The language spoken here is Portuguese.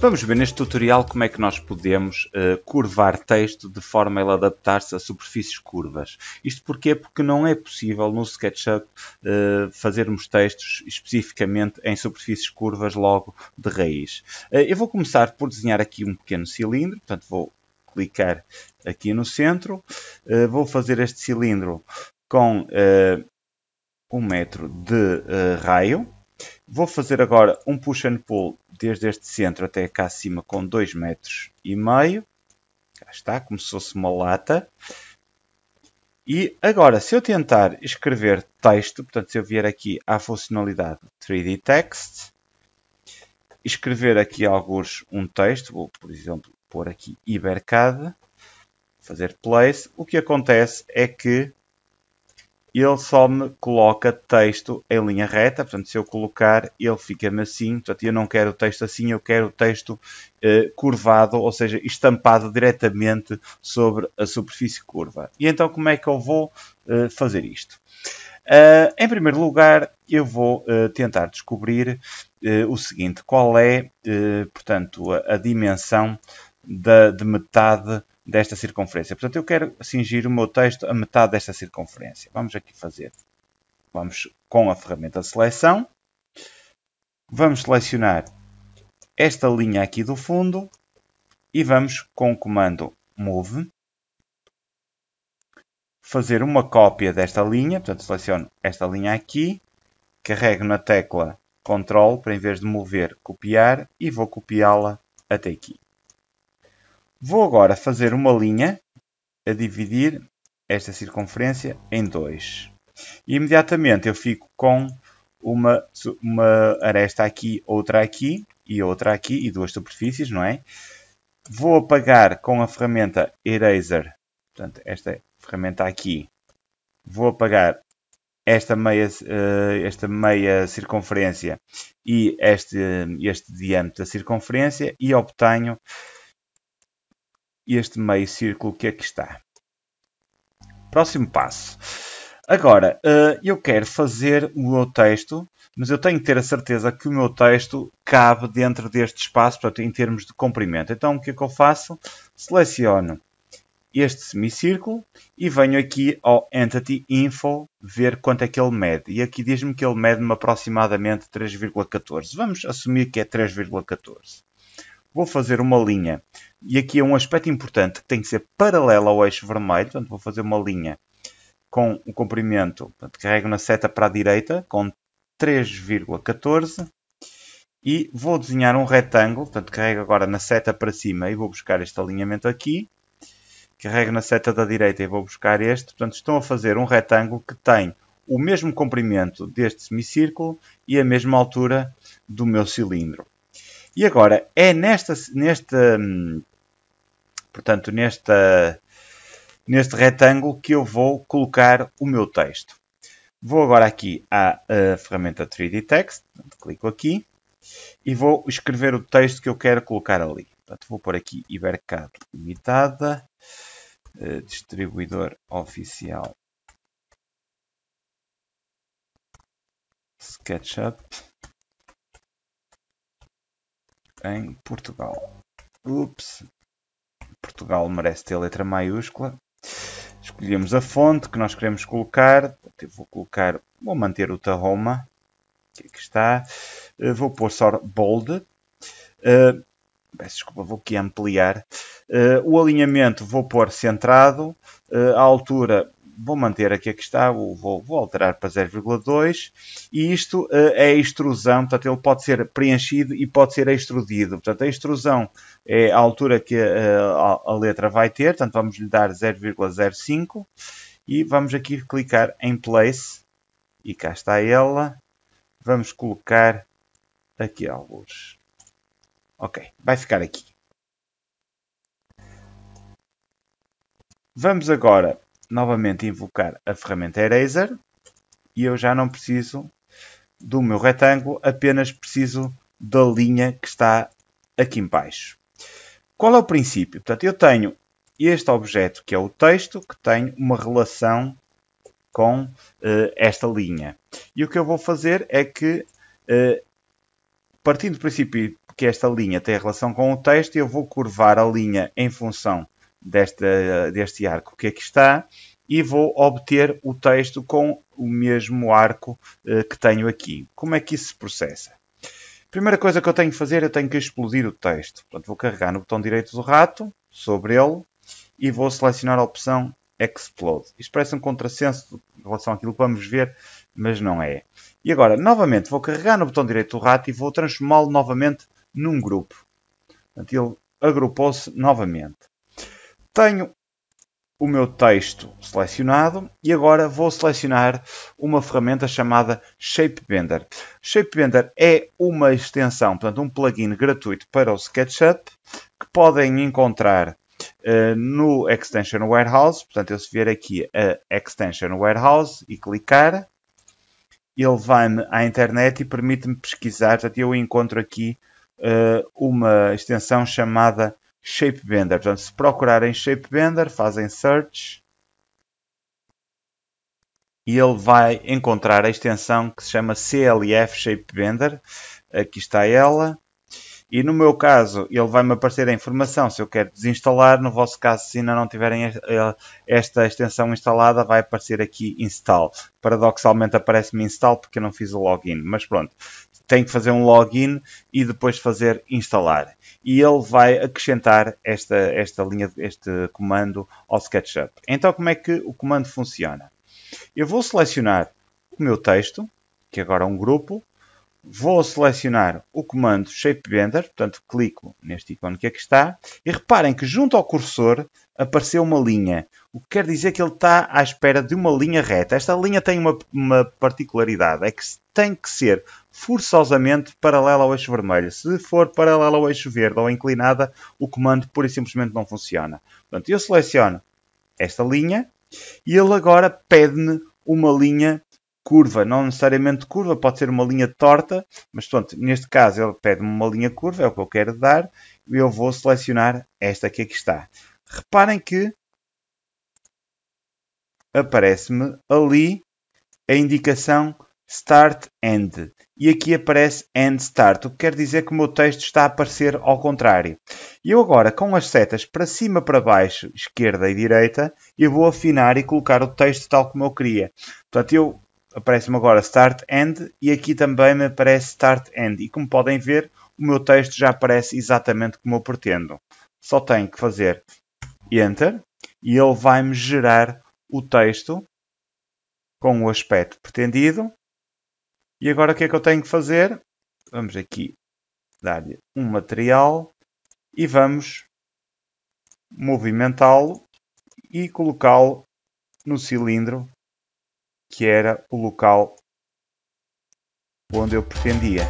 Vamos ver neste tutorial como é que nós podemos uh, curvar texto de forma a ele adaptar-se a superfícies curvas. Isto porque Porque não é possível no SketchUp uh, fazermos textos especificamente em superfícies curvas logo de raiz. Uh, eu vou começar por desenhar aqui um pequeno cilindro, portanto vou clicar aqui no centro. vou fazer este cilindro com um metro de raio. Vou fazer agora um push and pull desde este centro até cá acima com 2,5 metros e meio. Cá está, como se fosse uma lata. E agora, se eu tentar escrever texto, portanto, se eu vier aqui à funcionalidade 3D Text, escrever aqui alguns um texto, vou, por exemplo, pôr aqui Ibercad, fazer place, o que acontece é que ele só me coloca texto em linha reta, portanto, se eu colocar, ele fica-me assim, portanto, eu não quero o texto assim, eu quero o texto eh, curvado, ou seja, estampado diretamente sobre a superfície curva. E então, como é que eu vou eh, fazer isto? Uh, em primeiro lugar, eu vou uh, tentar descobrir uh, o seguinte: qual é, portanto, a, a dimensão da, de metade desta circunferência. Portanto, eu quero cingir o meu texto a metade desta circunferência. Vamos aqui fazer. Vamos com a ferramenta de seleção. Vamos selecionar esta linha aqui do fundo e vamos com o comando move fazer uma cópia desta linha, portanto seleciono esta linha aqui, carrego na tecla CTRL para em vez de mover copiar e vou copiá-la até aqui. Vou agora fazer uma linha a dividir esta circunferência em dois. E imediatamente eu fico com uma, uma aresta aqui, outra aqui e outra aqui e duas superfícies, não é? Vou apagar com a ferramenta Eraser, portanto esta ferramenta aqui, vou apagar esta meia, eh, esta meia circunferência e este, este diâmetro da circunferência e obtenho este meio círculo que aqui é está. Próximo passo. Agora, eh, eu quero fazer o meu texto, mas eu tenho que ter a certeza que o meu texto cabe dentro deste espaço, portanto, em termos de comprimento. Então, o que é que eu faço? Seleciono este semicírculo e venho aqui ao Entity Info ver quanto é que ele mede. E aqui diz-me que ele mede-me aproximadamente 3,14. Vamos assumir que é 3,14 vou fazer uma linha. E aqui é um aspecto importante que tem que ser paralelo ao eixo vermelho. Portanto, vou fazer uma linha com o comprimento. Portanto, carrego na seta para a direita com 3,14 e vou desenhar um retângulo. Portanto, carrego agora na seta para cima e vou buscar este alinhamento aqui. Carrego na seta da direita e vou buscar este. Portanto, estou a fazer um retângulo que tem o mesmo comprimento deste semicírculo e a mesma altura do meu cilindro. E agora, é nesta, neste, hum, portanto, neste neste retângulo que eu vou colocar o meu texto. Vou agora aqui à ferramenta 3D Text, clico aqui e vou escrever o texto que eu quero colocar ali. Portanto, vou pôr aqui Ibercado Limitada, eh, distribuidor oficial SketchUp em Portugal. Ups. Portugal merece ter letra maiúscula. Escolhemos a fonte que nós queremos colocar. Vou colocar, vou manter o Tahoma. Aqui está. Eh, vou pôr só bold. Uh, peço desculpa, vou aqui ampliar. Uh, o alinhamento vou pôr centrado. Uh, a altura vou manter aqui a que está, vou, vou alterar para 0,2 e isto eh, é a extrusão, portanto ele pode ser preenchido e pode ser extrudido. Portanto a extrusão é a altura que eh, a, a letra vai ter, portanto vamos lhe dar 0,05 e vamos aqui clicar em place e cá está ela. Vamos colocar aqui alguns. Ok, vai ficar aqui. Vamos agora novamente invocar a ferramenta Eraser e eu já não preciso do meu retângulo, apenas preciso da linha que está aqui embaixo. Qual é o princípio? Portanto, eu tenho este objeto que é o texto, que tem uma relação com uh, esta linha. E o que eu vou fazer é que, uh, partindo do princípio que esta linha tem relação com o texto, eu vou curvar a linha em função desta, deste arco que aqui é está e vou obter o texto com o mesmo arco eh, que tenho aqui. Como é que isso se processa? Primeira coisa que eu tenho que fazer, eu tenho que explodir o texto. Portanto, vou carregar no botão direito do rato, sobre ele, e vou selecionar a opção Explode. Isto parece um contrassenso em relação àquilo que vamos ver, mas não é. E agora, novamente, vou carregar no botão direito do rato e vou transformá-lo novamente num grupo. Portanto, ele agrupou-se novamente. Tenho o meu texto selecionado e agora vou selecionar uma ferramenta chamada ShapeBender. ShapeBender é uma extensão, portanto um plugin gratuito para o SketchUp que podem encontrar uh, no Extension Warehouse. Portanto, eu se vier aqui a Extension Warehouse e clicar, ele vai-me à internet e permite-me pesquisar. Portanto, eu encontro aqui uh, uma extensão chamada Shapebender. Portanto, se procurarem Shapebender, fazem search e ele vai encontrar a extensão que se chama CLF Shapebender. Aqui está ela. E no meu caso, ele vai-me aparecer a informação se eu quero desinstalar. No vosso caso, se ainda não tiverem eh, esta extensão instalada, vai aparecer aqui install. Paradoxalmente aparece-me install porque eu não fiz o login. Mas pronto, tem que fazer um login e depois fazer instalar. E ele vai acrescentar esta, esta linha, este comando ao SketchUp. Então, como é que o comando funciona? Eu vou selecionar o meu texto, que agora é um grupo, vou selecionar o comando Shapebender, portanto clico neste ícone que aqui é está, e reparem que junto ao cursor apareceu uma linha, o que quer dizer que ele está à espera de uma linha reta. Esta linha tem uma, uma particularidade, é que tem que ser forçosamente paralela ao eixo vermelho. Se for paralela ao eixo verde ou inclinada, o comando pura e simplesmente não funciona. Portanto, eu seleciono esta linha e ele agora pede-me uma linha curva, não necessariamente curva, pode ser uma linha torta, mas pronto, neste caso ele pede-me uma linha curva, é o que eu quero dar, e eu vou selecionar esta que aqui está. Reparem que aparece-me ali a indicação Start End. E aqui aparece End Start, o que quer dizer que o meu texto está a aparecer ao contrário. E eu agora, com as setas para cima, para baixo, esquerda e direita, eu vou afinar e colocar o texto tal como eu queria. Portanto, eu aparece-me agora Start End e aqui também me aparece Start End. E como podem ver, o meu texto já aparece exatamente como eu pretendo. Só tenho que fazer Enter e ele vai-me gerar o texto com o aspecto pretendido. E agora o que é que eu tenho que fazer? Vamos aqui dar-lhe um material e vamos movimentá-lo e colocá-lo no cilindro que era o local onde eu pretendia.